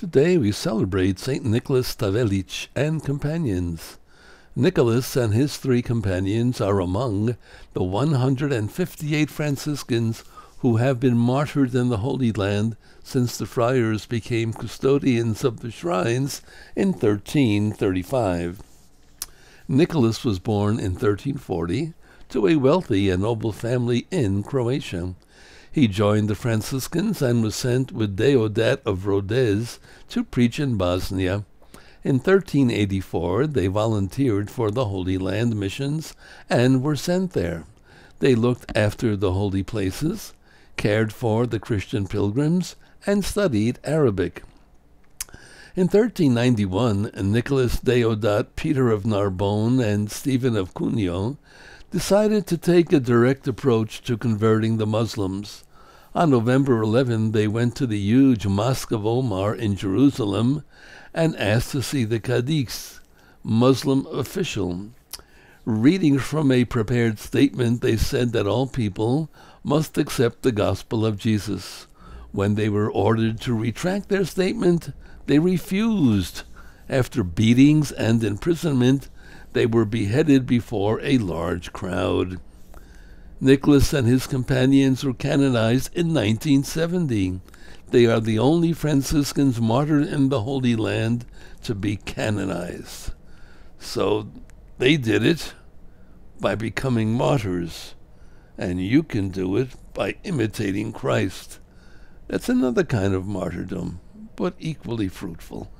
Today we celebrate St. Nicholas Stavelich and companions. Nicholas and his three companions are among the 158 Franciscans who have been martyred in the Holy Land since the friars became custodians of the shrines in 1335. Nicholas was born in 1340 to a wealthy and noble family in Croatia. He joined the Franciscans and was sent with Deodat of Rodez to preach in Bosnia. In 1384, they volunteered for the Holy Land missions and were sent there. They looked after the holy places, cared for the Christian pilgrims, and studied Arabic. In 1391, Nicholas Deodat, Peter of Narbonne, and Stephen of Cuneo decided to take a direct approach to converting the Muslims. On November 11, they went to the huge Mosque of Omar in Jerusalem and asked to see the Qadis, Muslim official. Reading from a prepared statement, they said that all people must accept the gospel of Jesus. When they were ordered to retract their statement, they refused. After beatings and imprisonment, they were beheaded before a large crowd. Nicholas and his companions were canonized in 1970. They are the only Franciscans martyred in the Holy Land to be canonized. So they did it by becoming martyrs, and you can do it by imitating Christ. That's another kind of martyrdom, but equally fruitful.